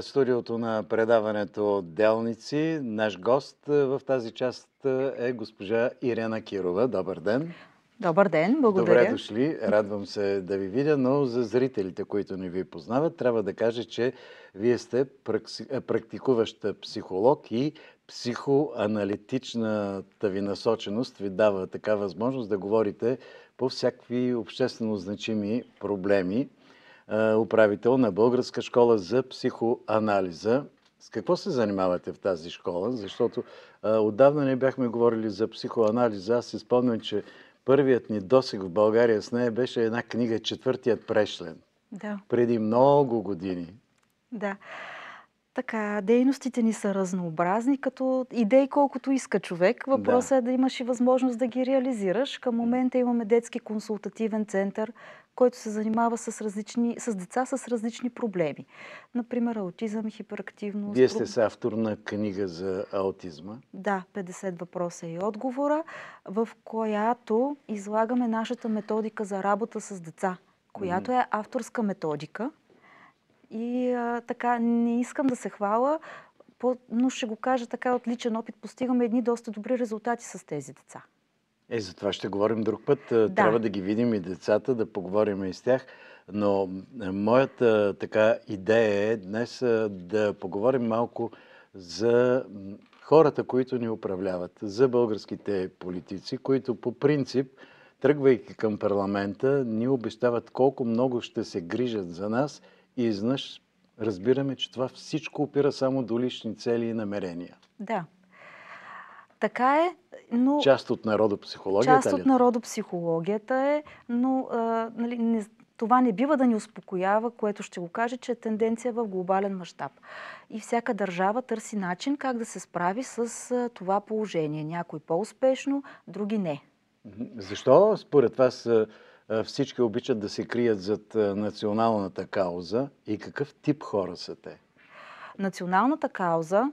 Студиото на предаването Делници. Наш гост е, в тази част е, е госпожа Ирена Кирова. Добър ден! Добър ден, благодаря. Добре дошли, радвам се да ви видя, но за зрителите, които не ви познават, трябва да кажа, че вие сте е, практикуваща психолог и психоаналитичната ви насоченост ви дава така възможност да говорите по всякакви обществено значими проблеми. Е, управител на Българска школа за психоанализа. С какво се занимавате в тази школа? Защото а, е, отдавна не бяхме говорили за психоанализа. Аз си спомням, че първият ни досег в България с нея беше една книга Четвъртият прешлен. Да. Преди много години. Да. Така, дейностите ни са разнообразни, като идеи колкото иска човек. Въпросът да. е да имаш и възможност да ги реализираш. Към момента имаме детски консултативен център, който се занимава с, различни, с деца с различни проблеми. Например, аутизъм, хиперактивност. Вие сте с автор на книга за аутизма. Да, 50 въпроса и отговора, в която излагаме нашата методика за работа с деца, която е авторска методика. И а, така, не искам да се хвала, но ще го кажа така от личен опит. Постигаме едни доста добри резултати с тези деца. Е, за това ще говорим друг път. Е, да. Трябва да ги видим и децата, да поговорим и с тях. Но е, моята така идея е днес е, да поговорим малко за хората, които ни управляват, за българските политици, които по принцип, тръгвайки към парламента, ни обещават колко много ще се грижат за нас и изнъж разбираме, че това всичко опира само до лични цели и намерения. Да. Така е, но... Част от народопсихологията Част от е? народопсихологията е, но а, нали, не, това не бива да ни успокоява, което ще го каже, че е тенденция в глобален мащаб. И всяка държава търси начин как да се справи с а, това положение. Някой по-успешно, други не. Защо според вас всички обичат да се крият зад националната кауза и какъв тип хора са те? Националната кауза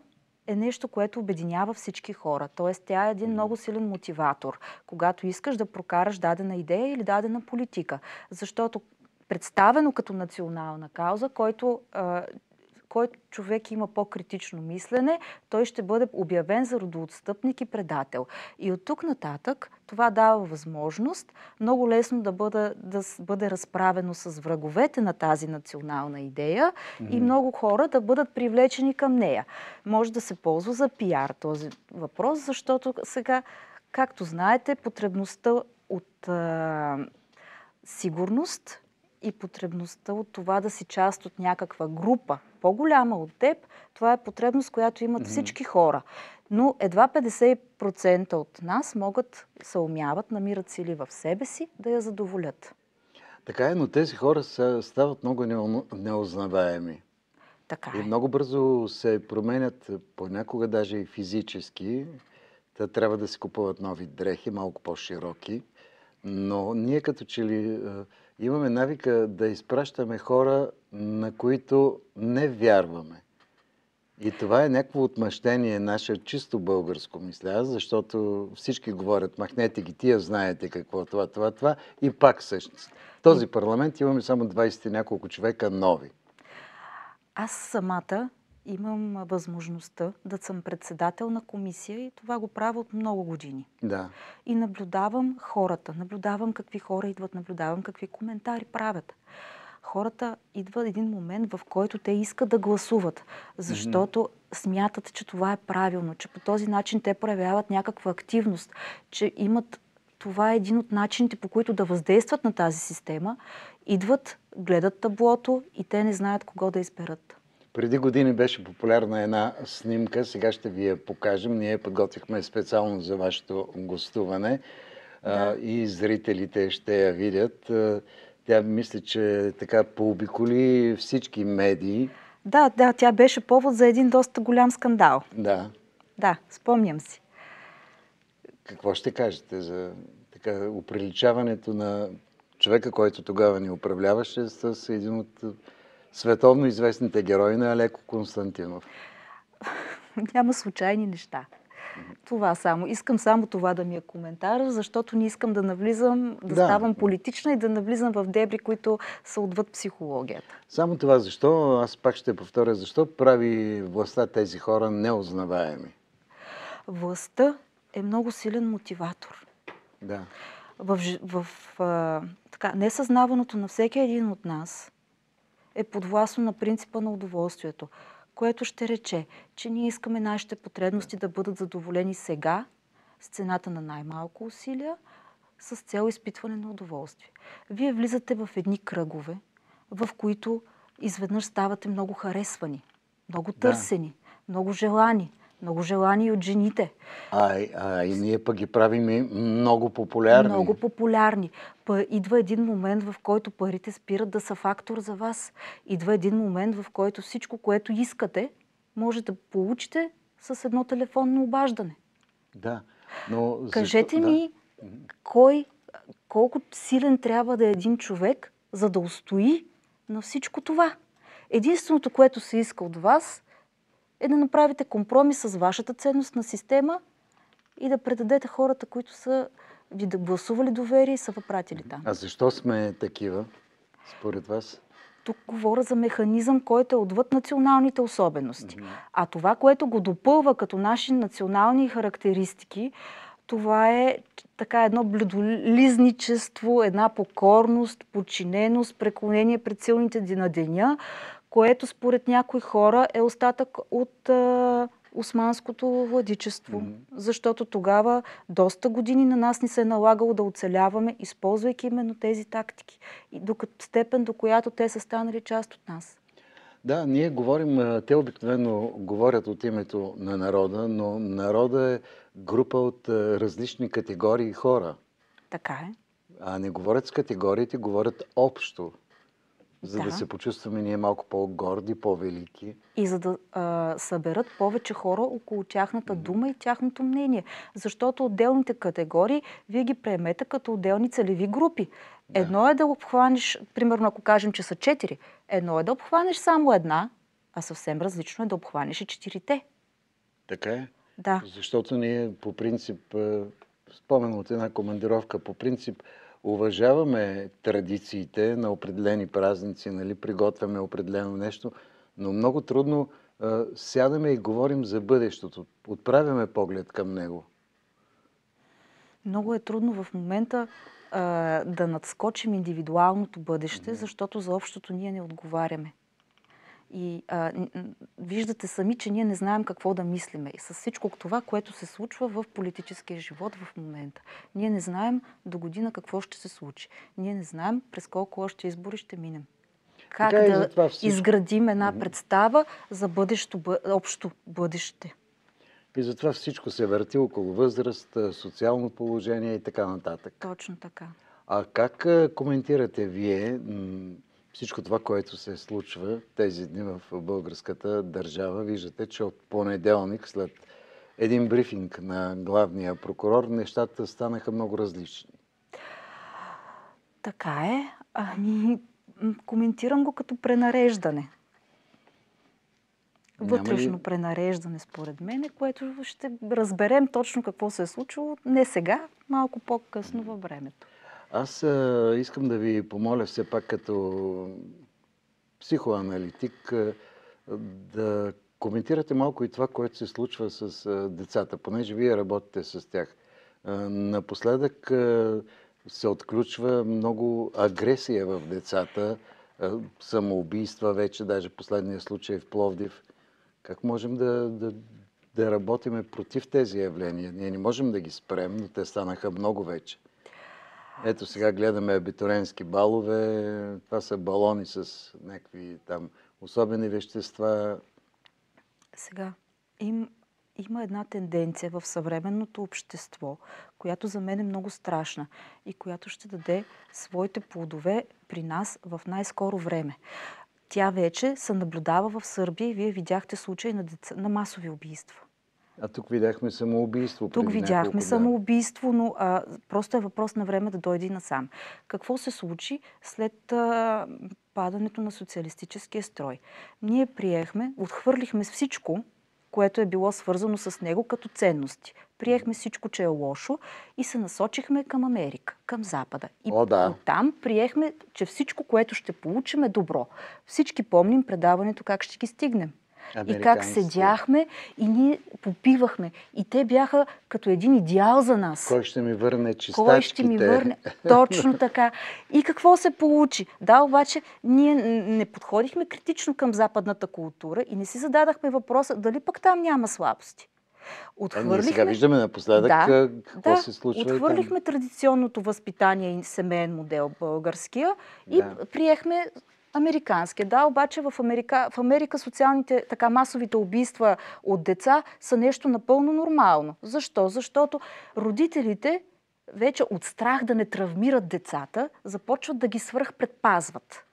е нещо, което обединява всички хора. Тоест, тя е един много силен мотиватор, когато искаш да прокараш дадена идея или дадена политика. Защото представено като национална кауза, който който човек има по-критично мислене, той ще бъде обявен за родоотстъпник и предател. И от тук нататък това дава възможност много лесно да бъде, да бъде разправено с враговете на тази национална идея mm-hmm. и много хора да бъдат привлечени към нея. Може да се ползва за пиар този въпрос, защото сега, както знаете, потребността от а, сигурност и потребността от това да си част от някаква група, по-голяма от теб, това е потребност, която имат mm-hmm. всички хора. Но едва 50% от нас могат, се умяват, намират сили в себе си да я задоволят. Така е, но тези хора са, стават много неузнаваеми. Така е. И много бързо се променят, понякога даже и физически. Та трябва да си купуват нови дрехи, малко по-широки. Но ние като че ли имаме навика да изпращаме хора, на които не вярваме. И това е някакво отмъщение наше чисто българско, мисля защото всички говорят, махнете ги, тия знаете какво, това, това, това и пак същност. Този парламент имаме само 20 няколко човека нови. Аз самата имам възможността да съм председател на комисия и това го правя от много години. Да. И наблюдавам хората, наблюдавам какви хора идват, наблюдавам какви коментари правят. Хората идва един момент, в който те искат да гласуват, защото mm-hmm. смятат, че това е правилно, че по този начин те проявяват някаква активност, че имат това е един от начините по които да въздействат на тази система. Идват, гледат таблото и те не знаят кого да изберат. Преди години беше популярна една снимка, сега ще ви я покажем. Ние подготвихме специално за вашето гостуване да. и зрителите ще я видят. Тя мисля, че така пообиколи всички медии. Да, да, тя беше повод за един доста голям скандал. Да. Да, спомням си. Какво ще кажете за така, оприличаването на човека, който тогава ни управляваше с един от световно известните герои на Алеко Константинов? Няма случайни неща. Това само. Искам само това да ми е коментар, защото не искам да навлизам, да, да ставам политична и да навлизам в дебри, които са отвъд психологията. Само това защо, аз пак ще повторя, защо прави властта тези хора неузнаваеми? Властта е много силен мотиватор. Да. В, в а, така, несъзнаваното на всеки един от нас е подвластно на принципа на удоволствието, което ще рече, че ние искаме нашите потребности да бъдат задоволени сега, с цената на най-малко усилия, с цел изпитване на удоволствие. Вие влизате в едни кръгове, в които изведнъж ставате много харесвани, много търсени, да. много желани много желани от жените. А, а и ние пък ги правим много популярни. Много популярни. Па идва един момент, в който парите спират да са фактор за вас. Идва един момент, в който всичко, което искате, може да получите с едно телефонно обаждане. Да. Но... Кажете да. ми, кой, колко силен трябва да е един човек, за да устои на всичко това. Единственото, което се иска от вас, е да направите компромис с вашата ценностна система и да предадете хората, които са ви да гласували доверие и са въпратили там. А защо сме такива, според вас? Тук говоря за механизъм, който е отвъд националните особености. Mm-hmm. А това, което го допълва като наши национални характеристики, това е така едно блюдолизничество, една покорност, подчиненост, преклонение пред силните на деня, което според някои хора е остатък от а, османското владичество. Mm-hmm. Защото тогава доста години на нас ни се е налагало да оцеляваме, използвайки именно тези тактики, и до степен до която те са станали част от нас. Да, ние говорим, те обикновено говорят от името на народа, но народа е група от различни категории хора. Така е. А не говорят с категориите, говорят общо за да, да се почувстваме ние малко по-горди, по-велики. И за да а, съберат повече хора около тяхната дума mm-hmm. и тяхното мнение. Защото отделните категории, вие ги приемете като отделни целеви групи. Да. Едно е да обхванеш, примерно ако кажем, че са четири, едно е да обхванеш само една, а съвсем различно е да обхванеш и четирите. Така е. Да. Защото ние по принцип, е, спомен от една командировка, по принцип, уважаваме традициите на определени празници, нали, приготвяме определено нещо, но много трудно а, сядаме и говорим за бъдещето. Отправяме поглед към него. Много е трудно в момента а, да надскочим индивидуалното бъдеще, не. защото за общото ние не отговаряме. И а, виждате сами, че ние не знаем какво да мислиме. И с всичко това, което се случва в политическия живот в момента. Ние не знаем до година какво ще се случи. Ние не знаем през колко още избори ще минем. Как е да, да изградим една представа за бъдещо, бъ... общо бъдеще. И затова всичко се върти около възраст, социално положение и така нататък. Точно така. А как коментирате вие всичко това, което се случва тези дни в българската държава. Виждате, че от понеделник след един брифинг на главния прокурор нещата станаха много различни. Така е. Ами, коментирам го като пренареждане. Вътрешно ли... пренареждане, според мен, което ще разберем точно какво се е случило не сега, малко по-късно във времето. Аз а, искам да ви помоля все пак като психоаналитик да коментирате малко и това, което се случва с децата, понеже вие работите с тях. Напоследък се отключва много агресия в децата, самоубийства вече, даже последния случай е в Пловдив. Как можем да, да, да работиме против тези явления? Ние не можем да ги спрем, но те станаха много вече. Ето сега гледаме абитуренски балове. Това са балони с някакви там особени вещества. Сега, им, има една тенденция в съвременното общество, която за мен е много страшна и която ще даде своите плодове при нас в най-скоро време. Тя вече се наблюдава в Сърбия и вие видяхте случаи на, деца, на масови убийства. А тук видяхме самоубийство. Тук видяхме самоубийство, но а, просто е въпрос на време да дойде и насам. Какво се случи след а, падането на социалистическия строй? Ние приехме, отхвърлихме всичко, което е било свързано с него като ценности. Приехме всичко, че е лошо и се насочихме към Америка, към Запада. И О, да. там приехме, че всичко, което ще получим е добро. Всички помним предаването как ще ги стигнем и как седяхме и ние попивахме. И те бяха като един идеал за нас. Кой ще ми върне чистачките? Кой ще ми върне? Точно така. И какво се получи? Да, обаче ние не подходихме критично към западната култура и не си зададахме въпроса дали пък там няма слабости. Е, Отхвърлихме... Е, сега виждаме напоследък да, какво да, се случва. Отхвърлихме там. традиционното възпитание и семейен модел българския да. и приехме американски. да, обаче в Америка, в Америка социалните, така масовите убийства от деца са нещо напълно нормално. Защо? Защото родителите вече от страх да не травмират децата, започват да ги свръхпредпазват.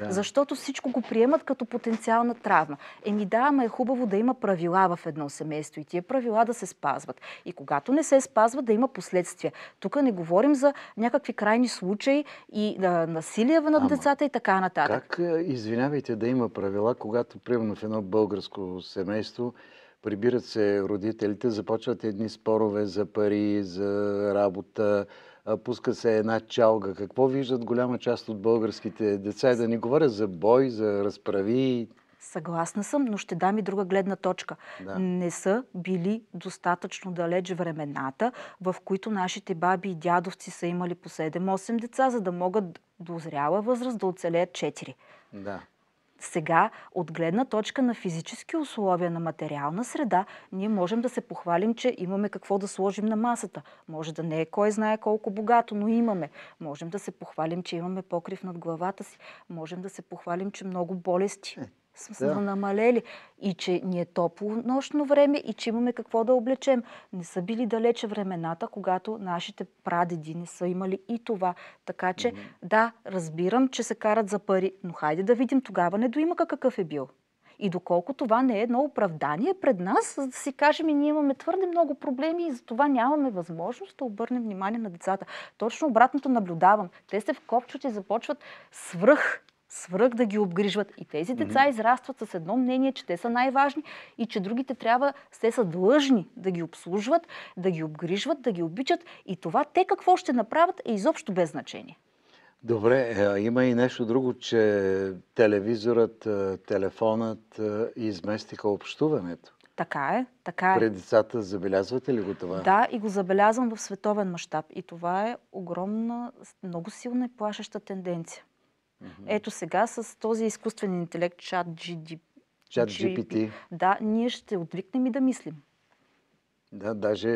Да. Защото всичко го приемат като потенциална травма. Еми да, ама е хубаво да има правила в едно семейство и тия правила да се спазват. И когато не се спазват, да има последствия. Тук не говорим за някакви крайни случаи и а, насилие над ама, децата и така нататък. Как, извинявайте, да има правила, когато примерно в едно българско семейство прибират се родителите, започват едни спорове за пари, за работа, пуска се една чалга. Какво виждат голяма част от българските деца? Да не говоря за бой, за разправи. Съгласна съм, но ще дам и друга гледна точка. Да. Не са били достатъчно далеч времената, в които нашите баби и дядовци са имали по 7-8 деца, за да могат до зряла възраст да оцелеят 4. Да. Сега, от гледна точка на физически условия, на материална среда, ние можем да се похвалим, че имаме какво да сложим на масата. Може да не е кой знае колко богато, но имаме. Можем да се похвалим, че имаме покрив над главата си. Можем да се похвалим, че много болести е, са да. намалели. И че ни е топло нощно време и че имаме какво да облечем. Не са били далече времената, когато нашите прадеди не са имали и това. Така че, mm-hmm. да, разбирам, че се карат за пари, но хайде да видим тогава недоимъка какъв е бил. И доколко това не е едно оправдание пред нас, за да си кажем, и ние имаме твърде много проблеми и затова нямаме възможност да обърнем внимание на децата. Точно обратното наблюдавам. Те се вкопчват и започват свръх свръх да ги обгрижват. И тези деца mm-hmm. израстват с едно мнение, че те са най-важни и че другите трябва, те са длъжни да ги обслужват, да ги обгрижват, да ги обичат. И това те какво ще направят е изобщо без значение. Добре, е, има и нещо друго, че телевизорът, е, телефонът е, изместиха общуването. Така е, така е. При децата забелязвате ли го това? Да, и го забелязвам в световен мащаб. И това е огромна, много силна и плашеща тенденция. Mm-hmm. Ето сега с този изкуствен интелект, чат GDP, чат GPT. Да, ние ще отвикнем и да мислим. Да, даже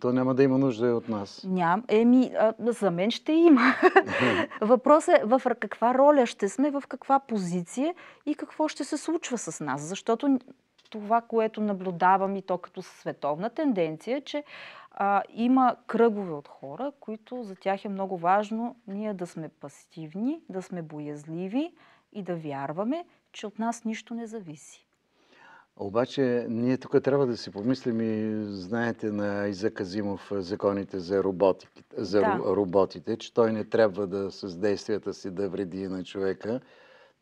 то няма да има нужда и от нас. Ням, еми, за мен ще има. Въпросът е в каква роля ще сме, в каква позиция и какво ще се случва с нас. Защото това, което наблюдавам и то като световна тенденция, е, че а, има кръгове от хора, които за тях е много важно ние да сме пасивни, да сме боязливи и да вярваме, че от нас нищо не зависи. Обаче ние тук трябва да си помислим и знаете на Иза Казимов законите за, роботики, за да. роботите, че той не трябва да с действията си да вреди на човека,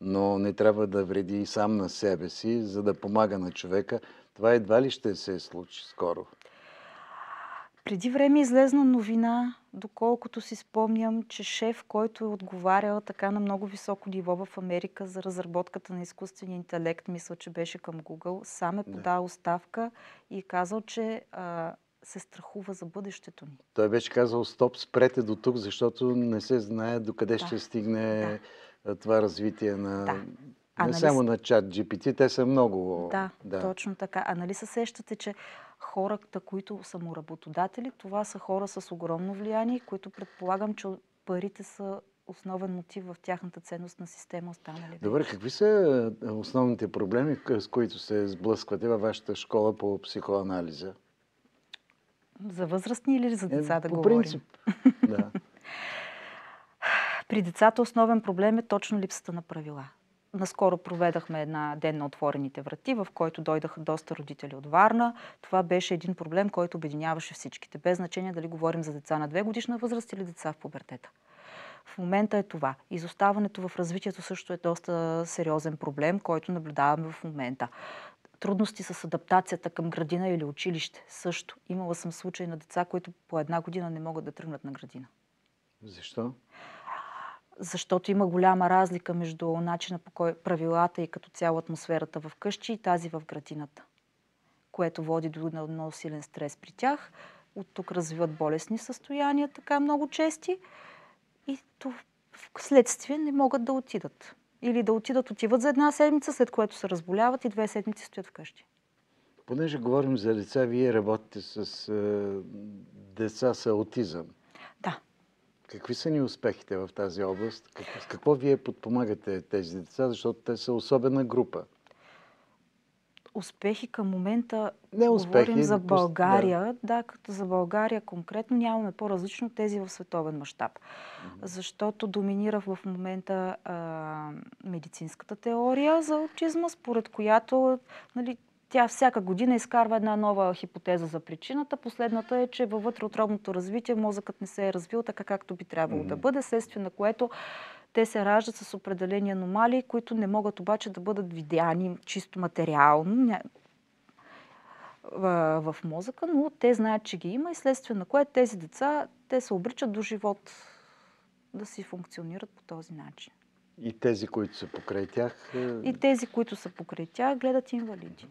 но не трябва да вреди и сам на себе си, за да помага на човека. Това едва ли ще се случи скоро? Преди време излезна новина, доколкото си спомням, че шеф, който е отговарял така на много високо ниво в Америка за разработката на изкуствения интелект, мисля, че беше към Google, сам е подал оставка и е казал, че а, се страхува за бъдещето ни. Той беше казал, стоп, спрете до тук, защото не се знае докъде да. ще стигне да. това развитие на... Да. А не нали... само на чат GPT, те са много... Да, да, точно така. А нали се сещате, че хората, които са му работодатели, това са хора с огромно влияние, които предполагам, че парите са основен мотив в тяхната ценност на система останали. Добре, какви са основните проблеми, с които се сблъсквате във вашата школа по психоанализа? За възрастни или за деца е, да по говорим? По принцип, да. При децата основен проблем е точно липсата на правила наскоро проведахме една ден на отворените врати, в който дойдаха доста родители от Варна. Това беше един проблем, който обединяваше всичките, без значение дали говорим за деца на две годишна възраст или деца в пубертета. В момента е това. Изоставането в развитието също е доста сериозен проблем, който наблюдаваме в момента. Трудности с адаптацията към градина или училище също. Имала съм случай на деца, които по една година не могат да тръгнат на градина. Защо? защото има голяма разлика между начина по кой правилата и като цяло атмосферата в къщи и тази в градината, което води до много силен стрес при тях. От тук развиват болесни състояния, така много чести и в следствие не могат да отидат. Или да отидат, отиват за една седмица, след което се разболяват и две седмици стоят вкъщи. Понеже говорим за деца, вие работите с е, деца с аутизъм. Какви са ни успехите в тази област? с какво вие подпомагате тези деца, защото те са особена група? Успехи към момента не успехи, говорим за България. Да. да, като за България конкретно нямаме по-различно тези в световен мащаб. Mm-hmm. Защото доминира в момента а, медицинската теория за аутизма, според която нали, тя всяка година изкарва една нова хипотеза за причината. Последната е, че във отробното развитие мозъкът не се е развил така, както би трябвало mm-hmm. да бъде, следствие на което те се раждат с определени аномалии, които не могат обаче да бъдат видяни чисто материално в мозъка, но те знаят, че ги има и следствие на което тези деца, те се обричат до живот да си функционират по този начин. И тези, които са покрай тях? Е, и тези, които са покрай тях, гледат инвалиди.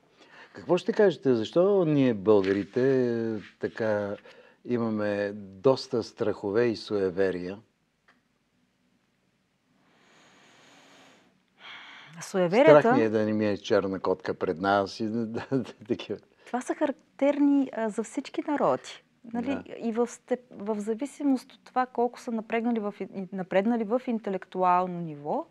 Какво ще кажете? Защо ние българите така имаме доста страхове и суеверия? Суеверията... Страх ми е да не ми е черна котка пред нас и да, такива. Това са характерни а, за всички народи. Нали? Да. И в, степ... в зависимост от това колко са в, напреднали в интелектуално ниво,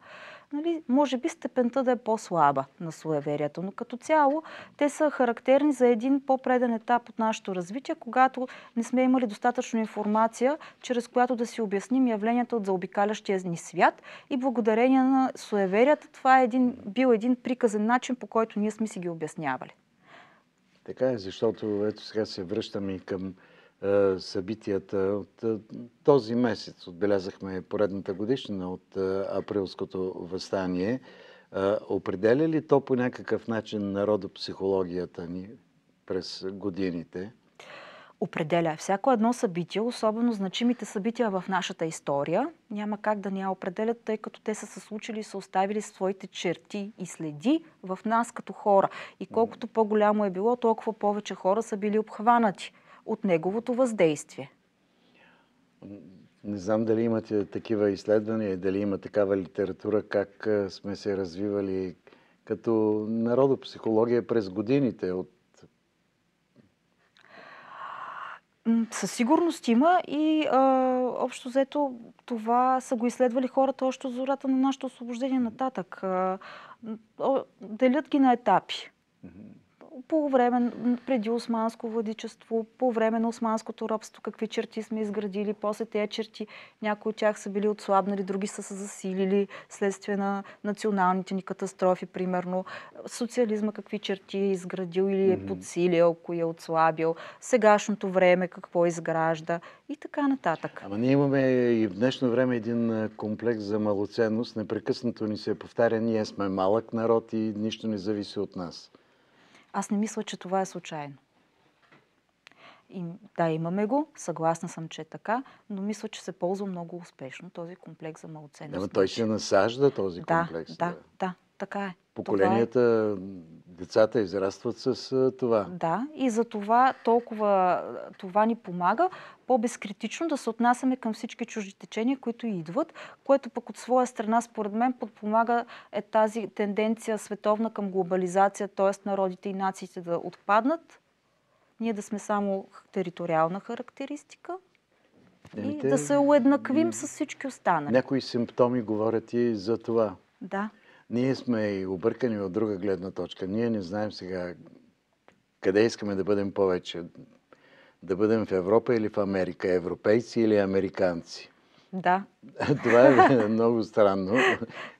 нали, може би степента да е по-слаба на суеверието. Но като цяло те са характерни за един по-преден етап от нашето развитие, когато не сме имали достатъчно информация, чрез която да си обясним явленията от заобикалящия ни свят и благодарение на суеверията това е един, бил един приказен начин, по който ние сме си ги обяснявали. Така е, защото ето сега се връщаме и към е, събитията. От е, този месец отбелязахме поредната годишна от е, априлското възстание. Определя ли то по някакъв начин народопсихологията ни през годините? Определя. Всяко едно събитие, особено значимите събития в нашата история, няма как да ни я определят, тъй като те са се случили и са оставили своите черти и следи в нас като хора. И колкото по-голямо е било, толкова повече хора са били обхванати от неговото въздействие. Не знам дали имате такива изследвания, дали има такава литература, как сме се развивали като народопсихология през годините от Със сигурност има и а, общо взето това са го изследвали хората още от зората на нашето освобождение нататък. А, делят ги на етапи по време, преди османско владичество, по време на османското робство, какви черти сме изградили, после тези черти, някои от тях са били отслабнали, други са се засилили следствие на националните ни катастрофи, примерно. Социализма какви черти е изградил или е подсилил, кои е отслабил, сегашното време какво изгражда и така нататък. Ама ние имаме и в днешно време един комплекс за малоценност. Непрекъснато ни се повтаря, ние сме малък народ и нищо не зависи от нас. Аз не мисля, че това е случайно. И, да, имаме го, съгласна съм, че е така, но мисля, че се ползва много успешно този комплекс за малоценност. Да, но той се насажда този комплекс. Да, да, да. Така е. Поколенията, е... децата израстват с това. Да, и за това толкова това ни помага по-безкритично да се отнасяме към всички чужди течения, които идват, което пък от своя страна, според мен, подпомага е тази тенденция световна към глобализация, т.е. народите и нациите да отпаднат, ние да сме само териториална характеристика, и да се уеднаквим с всички останали. Някои симптоми говорят и за това. Да ние сме и объркани от друга гледна точка. Ние не знаем сега къде искаме да бъдем повече. Да бъдем в Европа или в Америка? Европейци или американци? Да. Това е много странно.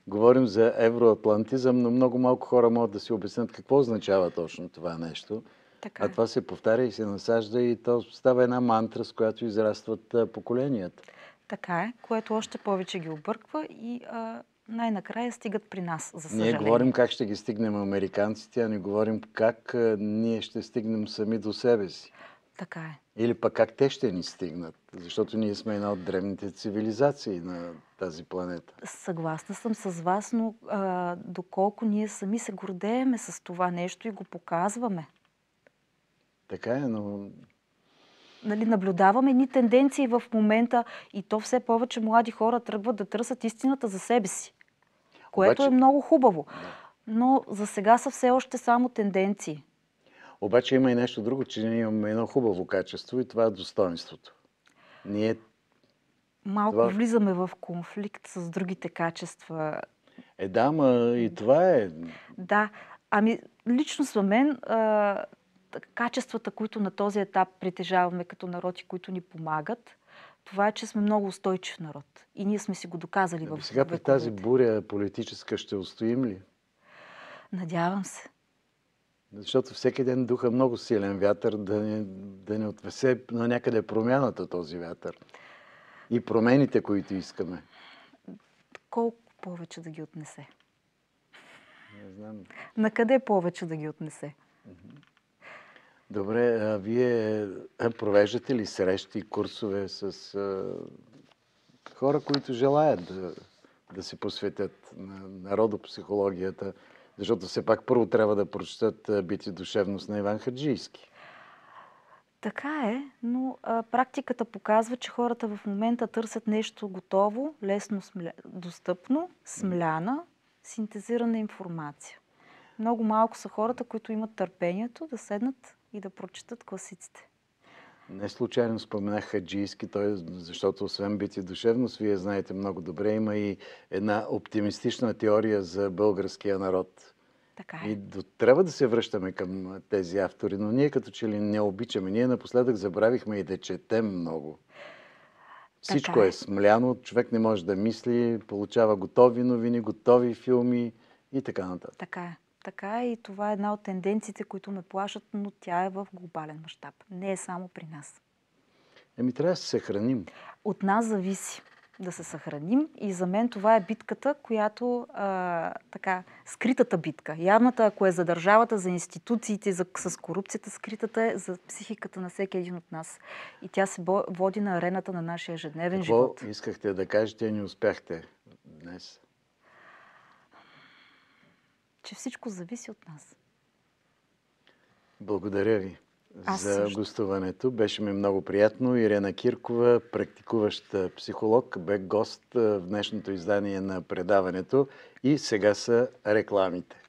Говорим за евроатлантизъм, но много малко хора могат да си обяснят какво означава точно това нещо. Така. А е. това се повтаря и се насажда и то става една мантра, с която израстват поколенията. Така е, което още повече ги обърква и а, най-накрая стигат при нас, за съжаление. Ние говорим как ще ги стигнем американците, а не говорим как ние ще стигнем сами до себе си. Така е. Или пък как те ще ни стигнат, защото ние сме една от древните цивилизации на тази планета. Съгласна съм с вас, но а, доколко ние сами се гордееме с това нещо и го показваме. Така е, но нали, наблюдаваме ни тенденции в момента и то все повече млади хора тръгват да търсят истината за себе си което Обаче... е много хубаво. Но за сега са все още само тенденции. Обаче има и нещо друго, че ние имаме едно хубаво качество и това е достоинството. Ние... Малко това... влизаме в конфликт с другите качества. Е, да, ма и това е... Да. Ами, лично за мен а, качествата, които на този етап притежаваме като народи, които ни помагат, това, е, че сме много устойчив народ. И ние сме си го доказали а, ами в Сега при тази буря политическа ще устоим ли? Надявам се. Защото всеки ден духа много силен вятър, да не, да не отвесе на някъде промяната този вятър. И промените, които искаме. Колко повече да ги отнесе? Не знам. На къде повече да ги отнесе? Mm-hmm. Добре, а вие провеждате ли срещи, курсове с а, хора, които желаят да, да се посветят на народопсихологията? Защото все пак първо трябва да прочетат бити и душевност на Иван Хаджийски. Така е, но а, практиката показва, че хората в момента търсят нещо готово, лесно смля... достъпно, смляна, синтезирана информация. Много малко са хората, които имат търпението да седнат и да прочитат класиците. Не случайно споменах хаджийски, той, защото освен бити душевност, вие знаете много добре, има и една оптимистична теория за българския народ. Така е. И до, трябва да се връщаме към тези автори, но ние като че ли не обичаме. Ние напоследък забравихме и да четем много. Всичко е. е смляно, човек не може да мисли, получава готови новини, готови филми и така нататък. Така е така и това е една от тенденциите, които ме плашат, но тя е в глобален мащаб. Не е само при нас. Еми, трябва да се съхраним. От нас зависи да се съхраним и за мен това е битката, която а, така, скритата битка. Явната, ако е за държавата, за институциите, за, с корупцията, скритата е за психиката на всеки един от нас. И тя се води на арената на нашия ежедневен Какво живот. Какво искахте да кажете, не успяхте днес? че всичко зависи от нас. Благодаря ви Аз за също. гостуването. Беше ми много приятно. Ирена Киркова, практикуваща психолог, бе гост в днешното издание на предаването и сега са рекламите.